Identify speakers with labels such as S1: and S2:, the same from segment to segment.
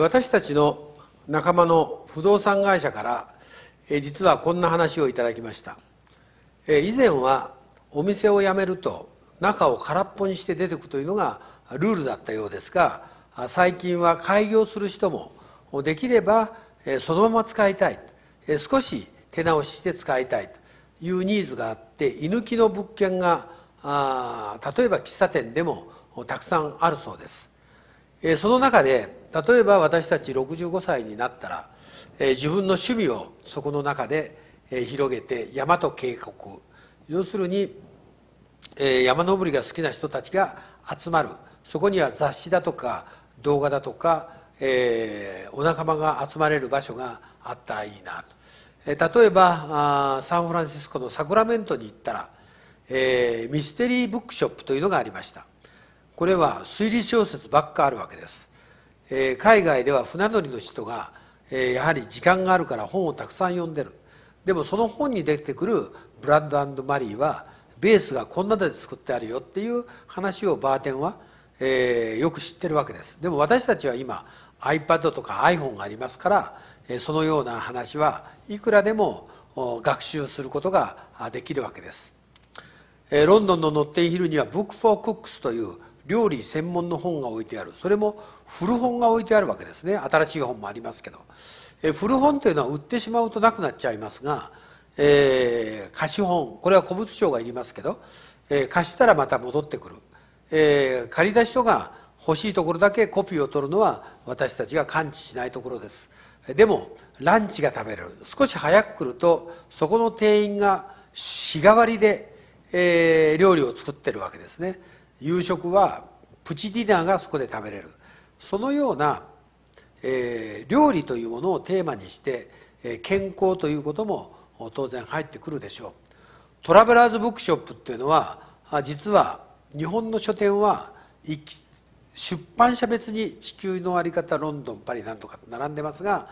S1: 私たちの仲間の不動産会社から実はこんな話をいただきました以前はお店を辞めると中を空っぽにして出てくというのがルールだったようですが最近は開業する人もできればそのまま使いたい少し手直しして使いたいというニーズがあって居抜きの物件が例えば喫茶店でもたくさんあるそうですえその中で例えば私たち65歳になったら、え自分の趣味をそこの中で、え広げて山と渓谷要するに、え山登りが好きな人たちが集まるそこには雑誌だとか動画だとか、えお仲間が集まれる場所があったらいいなと、え例えばサンフランシスコのサクラメントに行ったら、えミステリーブックショップというのがありましたこれは推理小説ばっかあるわけです、えー、海外では船乗りの人が、えー、やはり時間があるから本をたくさん読んでるでもその本に出てくるブラッドマリーはベースがこんなで作ってあるよっていう話をバーテンは、えー、よく知ってるわけですでも私たちは今 iPad とか iPhone がありますから、えー、そのような話はいくらでも学習することができるわけです、えー、ロンドンのノッテンヒルにはブック・フォー・クックスという料理専門の本が置いてあるそれも古本が置いてあるわけですね新しい本もありますけど、え古本というのは売ってしまうとなくなっちゃいますが、えー、貸本これは古物商がいりますけど、えー、貸したらまた戻ってくる、えー、借りた人が欲しいところだけコピーを取るのは私たちが感知しないところですでもランチが食べれる少し早く来るとそこの店員が日替わりで、えー、料理を作ってるわけですね夕食はプチディナーがそこで食べれるそのような、えー、料理というものをテーマにして、えー、健康ということも当然入ってくるでしょうトラベラーズブックショップっていうのは実は日本の書店は出版社別に地球の在り方ロンドンパリなんとか並んでますが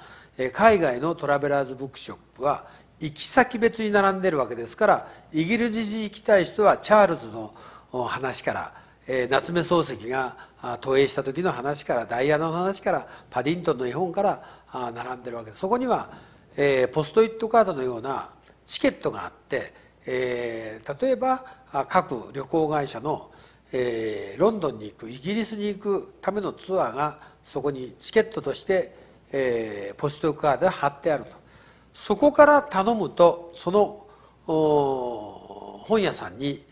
S1: 海外のトラベラーズブックショップは行き先別に並んでるわけですからイギリスに行きたい人はチャールズの話から、えー、夏目漱石が投影した時の話からダイアナの話からパディントンの絵本から並んでるわけですそこには、えー、ポストイットカードのようなチケットがあって、えー、例えば各旅行会社の、えー、ロンドンに行くイギリスに行くためのツアーがそこにチケットとして、えー、ポストカードで貼ってあるとそこから頼むとその本屋さんに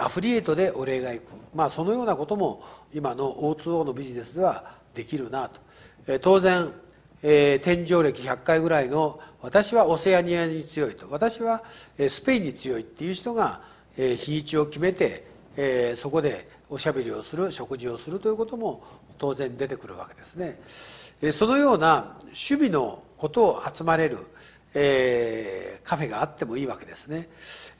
S1: アフリエイトでお礼が行く、まあ、そのようなことも今の O2O のビジネスではできるなと、当然、えー、天井歴100回ぐらいの私はオセアニアに強いと私は、スペインに強いっていう人が、日にちを決めて、えそこでおしゃべりをする食事をするということも当然出てくるわけですね。そのような趣味のことを集まれるえー、カフェがあってもいいわけですね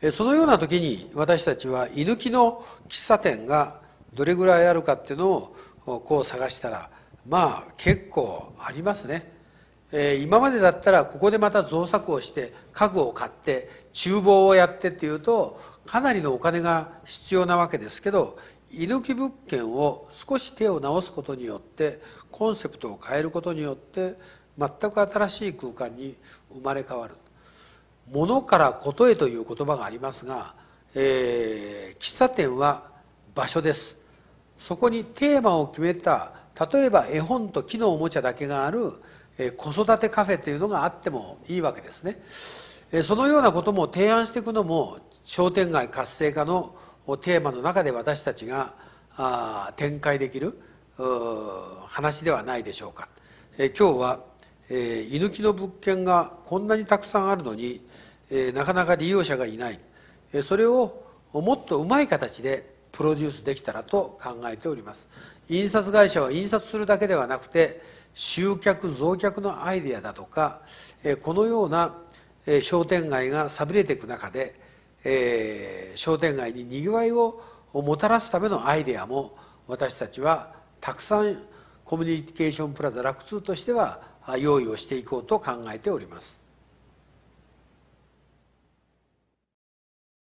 S1: えそのような時に私たちは居抜きの喫茶店がどれぐらいあるかっていうのをこう探したらまあ結構ありますね、えー、今までだったらここでまた造作をして家具を買って厨房をやってっていうとかなりのお金が必要なわけですけど居抜き物件を少し手を直すことによってコンセプトを変えることによって全く新しい空間に生まれ変わる物からことへという言葉がありますが、えー、喫茶店は場所ですそこにテーマを決めた例えば絵本と木のおもちゃだけがある、えー、子育てカフェというのがあってもいいわけですね、えー、そのようなことも提案していくのも商店街活性化のテーマの中で私たちがあ展開できる話ではないでしょうか、えー、今日はえ居抜きの物件がこんなにたくさんあるのに、えー、なかなか利用者がいない、えそれをもっとうまい形でプロデュースできたらと考えております印刷会社は印刷するだけではなくて集客増客のアイデアだとか、えこのような商店街が寂れていく中で、えー、商店街ににぎわいをもたらすためのアイデアも私たちはたくさんコミュニケーションプラザ楽通としては用意をしていこうと考えております